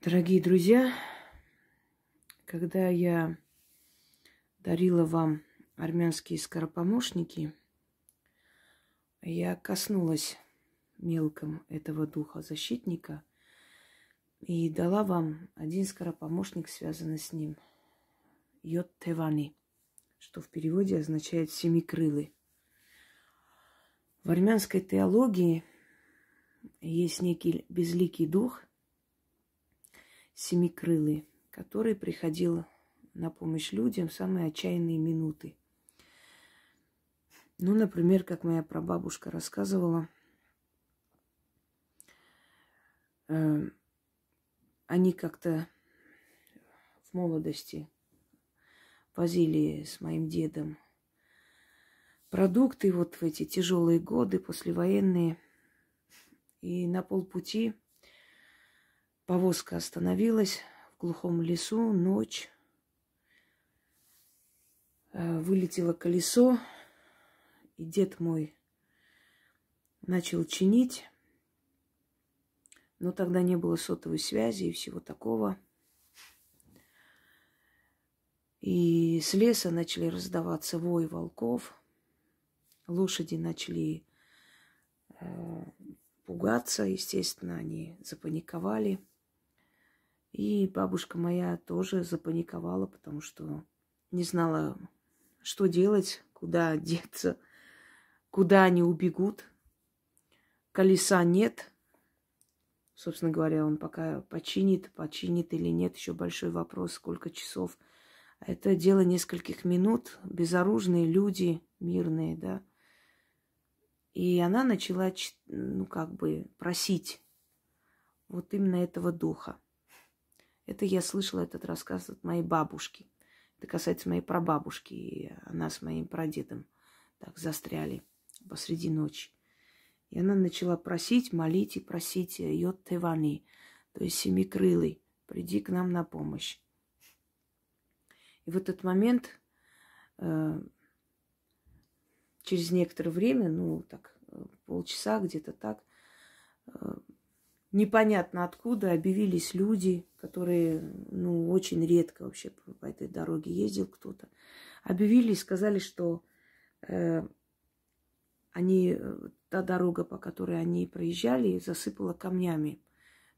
Дорогие друзья, когда я дарила вам армянские скоропомощники, я коснулась мелком этого духа защитника и дала вам один скоропомощник, связанный с ним. Йод Тевани, что в переводе означает «семикрылы». В армянской теологии есть некий безликий дух – Семикрылый, который приходил на помощь людям в самые отчаянные минуты. Ну, например, как моя прабабушка рассказывала, э, они как-то в молодости возили с моим дедом продукты вот в эти тяжелые годы, послевоенные. И на полпути Повозка остановилась в глухом лесу, ночь. Э, вылетело колесо, и дед мой начал чинить. Но тогда не было сотовой связи и всего такого. И с леса начали раздаваться вой волков. Лошади начали э, пугаться, естественно, они запаниковали – и бабушка моя тоже запаниковала, потому что не знала, что делать, куда деться, куда они убегут. Колеса нет. Собственно говоря, он пока починит, починит или нет, еще большой вопрос, сколько часов. Это дело нескольких минут, безоружные люди, мирные, да. И она начала, ну, как бы просить вот именно этого духа. Это я слышала этот рассказ от моей бабушки. Это касается моей прабабушки. И она с моим прадедом так застряли посреди ночи. И она начала просить, молить и просить ее э, Тевани, то есть Семикрылый, приди к нам на помощь. И в этот момент, э, через некоторое время, ну так, э, полчаса где-то так, непонятно откуда объявились люди, которые, ну, очень редко вообще по этой дороге ездил кто-то. Объявили и сказали, что э, они, э, та дорога, по которой они проезжали, засыпала камнями.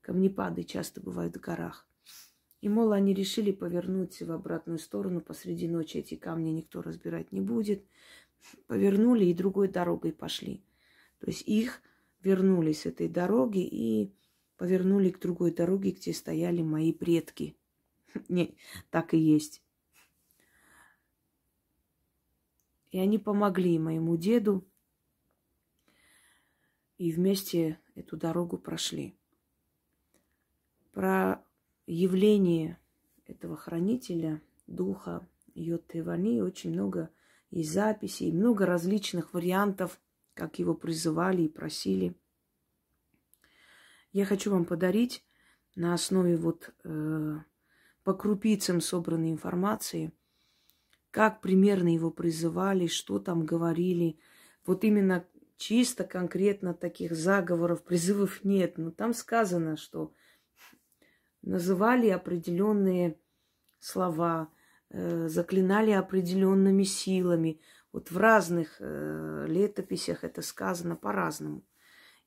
Камнепады часто бывают в горах. И, мол, они решили повернуть в обратную сторону посреди ночи. Эти камни никто разбирать не будет. Повернули и другой дорогой пошли. То есть их вернули с этой дороги и повернули к другой дороге, где стояли мои предки. Не, так и есть. И они помогли моему деду, и вместе эту дорогу прошли. Про явление этого хранителя, духа Йотевани, очень много и записей, и много различных вариантов, как его призывали и просили – я хочу вам подарить на основе вот э, по крупицам собранной информации, как примерно его призывали, что там говорили. Вот именно чисто конкретно таких заговоров, призывов нет. Но там сказано, что называли определенные слова, э, заклинали определенными силами. Вот в разных э, летописях это сказано по-разному.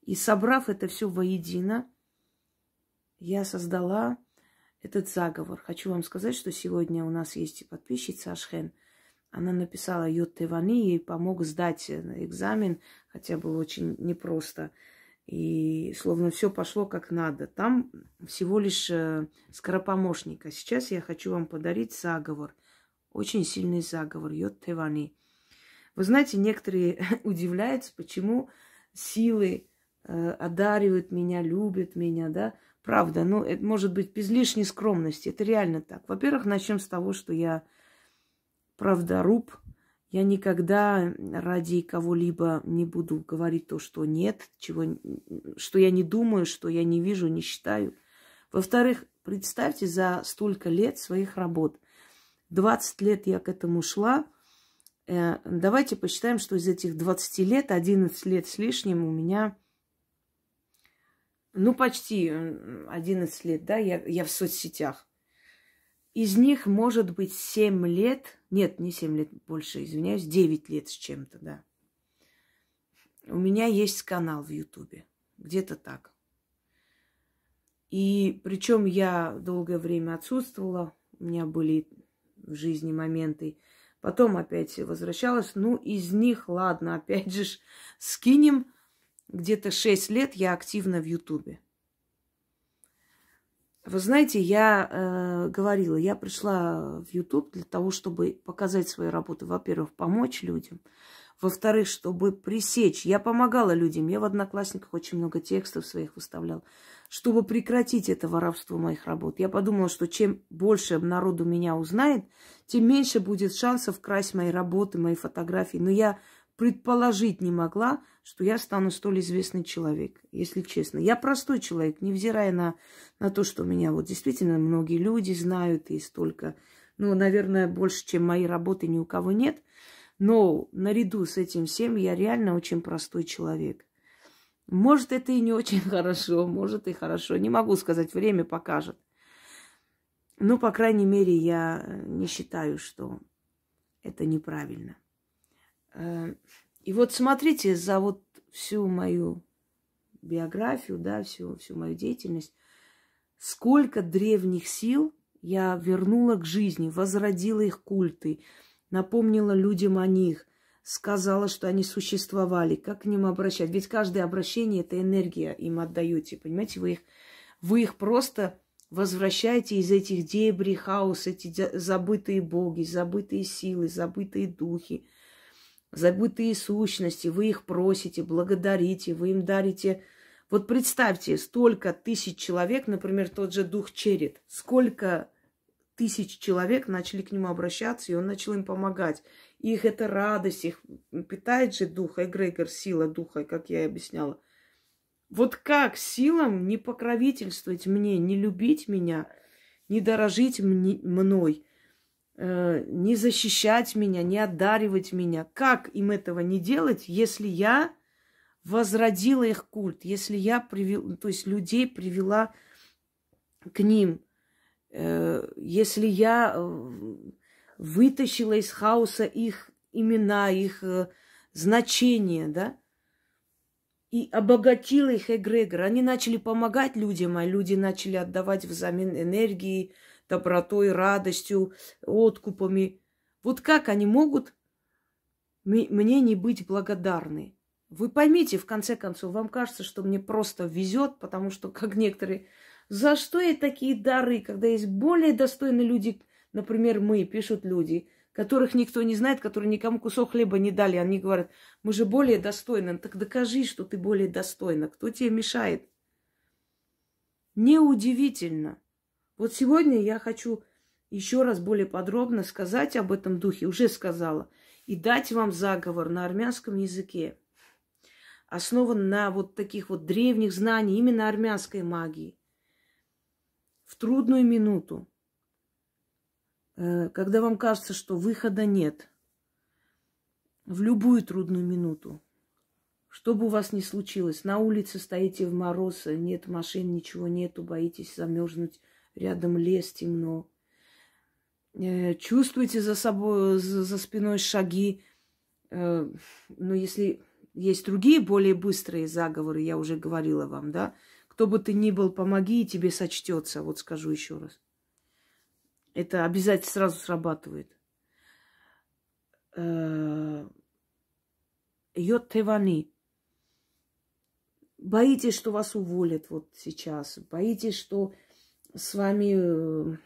И собрав это все воедино, я создала этот заговор. Хочу вам сказать, что сегодня у нас есть и подписчица Ашхен. Она написала Йод Тевани, и помог сдать э, экзамен, хотя было очень непросто. И словно все пошло как надо. Там всего лишь э, скоропомощник. А сейчас я хочу вам подарить заговор. Очень сильный заговор. Йод Тевани. Вы знаете, некоторые удивляются, почему силы Э, одаривают меня, любят меня, да. Правда, ну, это может быть без лишней скромности, это реально так. Во-первых, начнем с того, что я правдоруб, я никогда ради кого-либо не буду говорить то, что нет, чего, что я не думаю, что я не вижу, не считаю. Во-вторых, представьте за столько лет своих работ. 20 лет я к этому шла. Э, давайте посчитаем, что из этих 20 лет, 11 лет с лишним у меня ну, почти 11 лет, да, я, я в соцсетях. Из них, может быть, 7 лет, нет, не 7 лет, больше, извиняюсь, 9 лет с чем-то, да. У меня есть канал в Ютубе, где-то так. И причем я долгое время отсутствовала, у меня были в жизни моменты. Потом опять возвращалась. Ну, из них, ладно, опять же, скинем где-то 6 лет я активна в Ютубе. Вы знаете, я э, говорила, я пришла в Ютуб для того, чтобы показать свои работы. Во-первых, помочь людям. Во-вторых, чтобы пресечь. Я помогала людям. Я в Одноклассниках очень много текстов своих выставляла. Чтобы прекратить это воровство моих работ. Я подумала, что чем больше народу меня узнает, тем меньше будет шансов красть мои работы, мои фотографии. Но я предположить не могла, что я стану столь известный человек, если честно. Я простой человек, невзирая на, на то, что меня вот действительно многие люди знают и столько, ну, наверное, больше, чем моей работы ни у кого нет. Но наряду с этим всем я реально очень простой человек. Может, это и не очень хорошо, может, и хорошо. Не могу сказать, время покажет. Но, ну, по крайней мере, я не считаю, что это неправильно. Э, и вот смотрите за вот всю мою биографию, да, всю, всю мою деятельность, сколько древних сил я вернула к жизни, возродила их культы, напомнила людям о них, сказала, что они существовали, как к ним обращать. Ведь каждое обращение – это энергия, им отдаете, понимаете, вы их, вы их просто возвращаете из этих дебри, хаос, эти забытые боги, забытые силы, забытые духи – забытые сущности, вы их просите, благодарите, вы им дарите. Вот представьте, столько тысяч человек, например, тот же дух черед, сколько тысяч человек начали к нему обращаться, и он начал им помогать. Их это радость, их питает же дух, эгрегор, сила духа, как я и объясняла. Вот как силам не покровительствовать мне, не любить меня, не дорожить мне, мной – э, не защищать меня, не одаривать меня. Как им этого не делать, если я возродила их культ, если я привел, то есть людей привела к ним, э, если я э, вытащила из хаоса их имена, их э, значения, да, и обогатила их эгрегор. Они начали помогать людям, а люди начали отдавать взамен энергии, добротой, радостью, откупами. Вот как они могут мне не быть благодарны? Вы поймите, в конце концов, вам кажется, что мне просто везет, потому что, как некоторые, за что я такие дары, когда есть более достойные люди, например, мы, пишут люди, которых никто не знает, которые никому кусок хлеба не дали. Они говорят, мы же более достойны. Так докажи, что ты более достойна. Кто тебе мешает? Неудивительно, вот сегодня я хочу еще раз более подробно сказать об этом духе, уже сказала, и дать вам заговор на армянском языке, основан на вот таких вот древних знаниях именно армянской магии. В трудную минуту, э, когда вам кажется, что выхода нет, в любую трудную минуту, что бы у вас ни случилось, на улице стоите в мороз, а нет машин, ничего нету, боитесь замерзнуть – рядом лес темно. Э, Чувствуете за собой, за спиной шаги. Э, Но ну, если есть другие, более быстрые заговоры, я уже говорила вам, да, кто бы ты ни был, помоги, и тебе сочтется. Вот скажу еще раз. Это обязательно сразу срабатывает. Э, Йод Тевани. Боитесь, что вас уволят вот сейчас. Боитесь, что с вами э,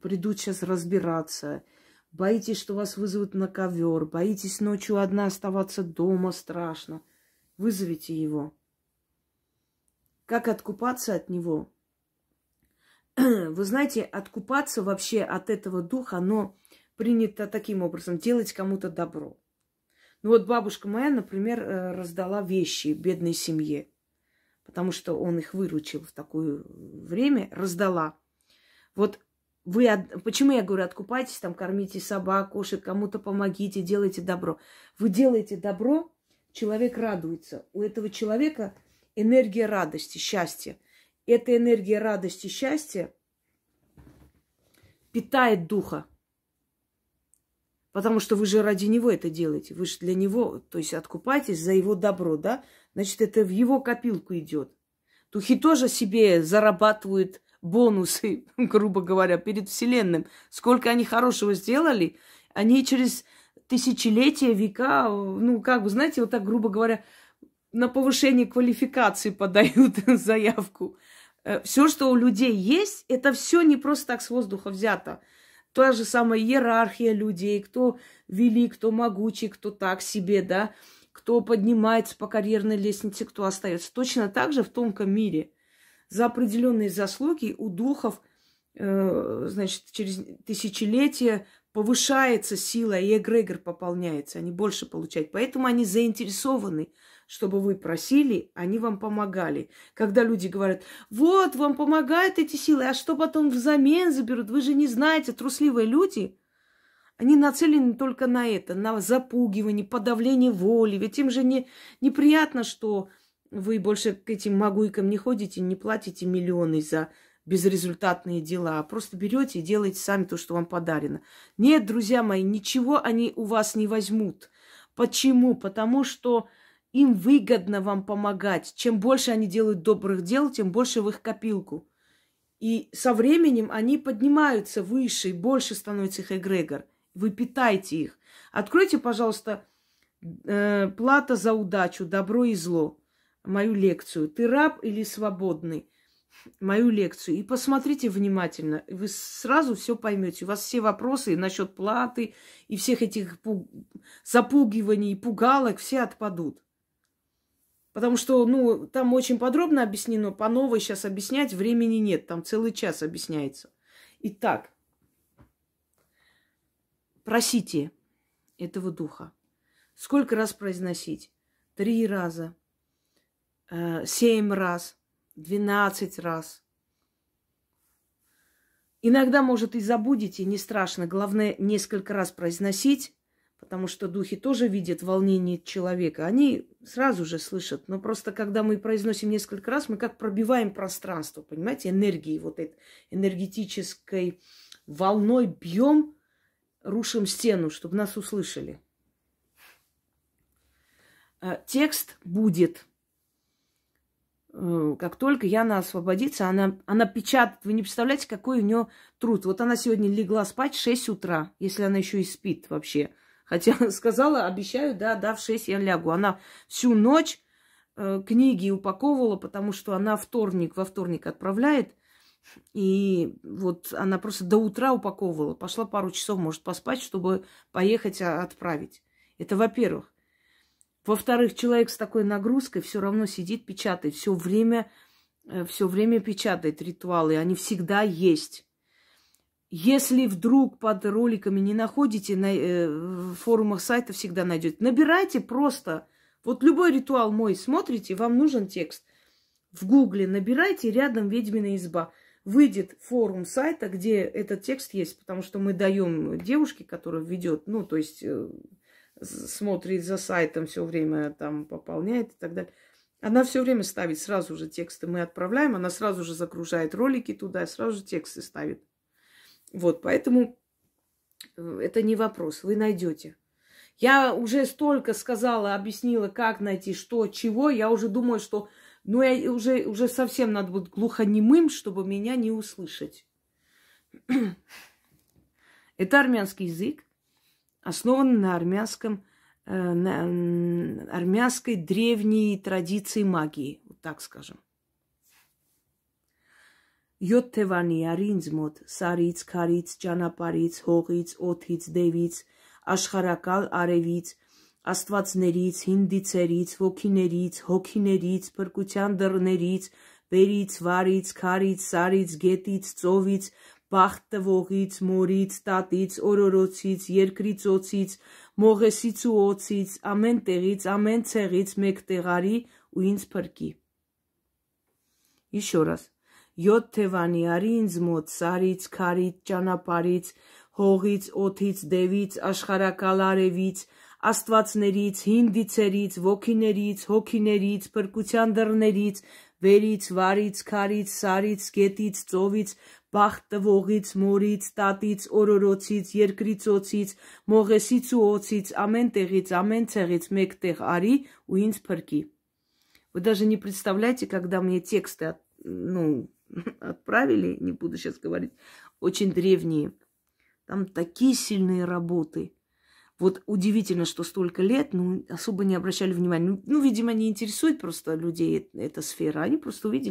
придут сейчас разбираться, боитесь, что вас вызовут на ковер, боитесь ночью одна оставаться дома, страшно, вызовите его. Как откупаться от него? Вы знаете, откупаться вообще от этого духа, оно принято таким образом, делать кому-то добро. Ну вот бабушка моя, например, э, раздала вещи бедной семье потому что он их выручил в такое время, раздала. Вот вы, почему я говорю, откупайтесь, там, кормите собак, кошек, кому-то помогите, делайте добро. Вы делаете добро, человек радуется. У этого человека энергия радости, счастья. Эта энергия радости, счастья питает духа. Потому что вы же ради него это делаете. Вы же для него, то есть откупаетесь за его добро, да? Значит, это в его копилку идет. Духи тоже себе зарабатывают бонусы, грубо говоря, перед Вселенным. Сколько они хорошего сделали, они через тысячелетия, века, ну, как бы, знаете, вот так, грубо говоря, на повышение квалификации подают заявку. Э, все, что у людей есть, это все не просто так с воздуха взято та же самая иерархия людей, кто велик, кто могучий, кто так себе, да, кто поднимается по карьерной лестнице, кто остается. Точно так же в тонком мире. За определенные заслуги у духов, э, значит, через тысячелетия повышается сила, и эгрегор пополняется, они а больше получают. Поэтому они заинтересованы чтобы вы просили, они вам помогали. Когда люди говорят, вот, вам помогают эти силы, а что потом взамен заберут, вы же не знаете, трусливые люди, они нацелены только на это, на запугивание, подавление воли. Ведь им же не, неприятно, что вы больше к этим магуйкам не ходите, не платите миллионы за безрезультатные дела, а просто берете и делаете сами то, что вам подарено. Нет, друзья мои, ничего они у вас не возьмут. Почему? Потому что им выгодно вам помогать. Чем больше они делают добрых дел, тем больше в их копилку. И со временем они поднимаются выше, и больше становится их эгрегор. Вы питаете их. Откройте, пожалуйста, э, «Плата за удачу. Добро и зло». Мою лекцию. «Ты раб или свободный?» Мою лекцию. И посмотрите внимательно. Вы сразу все поймете. У вас все вопросы насчет платы и всех этих пу- запугиваний и пугалок все отпадут. Потому что, ну, там очень подробно объяснено, по новой сейчас объяснять времени нет, там целый час объясняется. Итак, просите этого духа. Сколько раз произносить? Три раза, э, семь раз, двенадцать раз. Иногда, может, и забудете, не страшно. Главное, несколько раз произносить, потому что духи тоже видят волнение человека. Они сразу же слышат, но просто когда мы произносим несколько раз, мы как пробиваем пространство, понимаете, энергии, вот этой энергетической волной бьем, рушим стену, чтобы нас услышали. Э, текст будет. Э, как только Яна освободится, она, она печатает. Вы не представляете, какой у нее труд. Вот она сегодня легла спать в 6 утра, если она еще и спит вообще – Хотя сказала, обещаю, да, да, в 6 я лягу. Она всю ночь э, книги упаковывала, потому что она вторник, во вторник отправляет. И вот она просто до утра упаковывала. Пошла пару часов, может, поспать, чтобы поехать а, отправить. Это во-первых. Во-вторых, человек с такой нагрузкой все равно сидит, печатает. Все время, э, все время печатает ритуалы. Они всегда есть. Если вдруг под роликами не находите, на э, форумах сайта всегда найдете. Набирайте просто. Вот любой ритуал мой смотрите, вам нужен текст. В гугле набирайте «Рядом ведьмина изба». Выйдет форум сайта, где этот текст есть, потому что мы даем девушке, которая ведет, ну, то есть э, смотрит за сайтом все время, там пополняет и так далее. Она все время ставит сразу же тексты. Мы отправляем, она сразу же загружает ролики туда, сразу же тексты ставит. Вот, поэтому э, это не вопрос, вы найдете. Я уже столько сказала, объяснила, как найти, что, чего. Я уже думаю, что ну, я уже, уже совсем надо будет глухонемым, чтобы меня не услышать. Это армянский язык, основан на армянском, э, на армянской древней традиции магии, вот так скажем. Յոթ թևանի արի ինձ մոտ, սարից, քարից, ճանապարից, հողից, օթից, դևից, աշխարակալ արևից, աստվածներից, հինդիցերից, ոգիներից, հոգիներից, փրկության դռներից, բերից, վարից, քարից, սարից, գետից, ծովից, բախտ տվողից, մորից, տատից, օրորոցից, երկրից օծից, մողեսից ու օծից, ամեն տեղից, ամեն ցեղից մեկ տեղարի ու ինձ փրկի։ Իշորաս յոթ թևանի արի ինձ մոտ սարից, քարից, ճանապարից, հողից, օթից, դևից, աշխարակալ արևից, աստվածներից, հին դիցերից, ոգիներից, հոգիներից, փրկության դռներից, վերից, վարից, քարից, սարից, գետից, ծովից, բախտ տվողից, մորից, տատից, օրորոցից, երկրիցոցից, մողեսից ու օծից, ամեն տեղից, ամեն ցեղից մեկ տեղ արի ու ինձ փրկի։ Вы даже не представляете, когда мне тексты, ну, отправили, не буду сейчас говорить, очень древние. Там такие сильные работы. Вот удивительно, что столько лет, ну, особо не обращали внимания. Ну, видимо, не интересует просто людей эта сфера. Они просто увидели.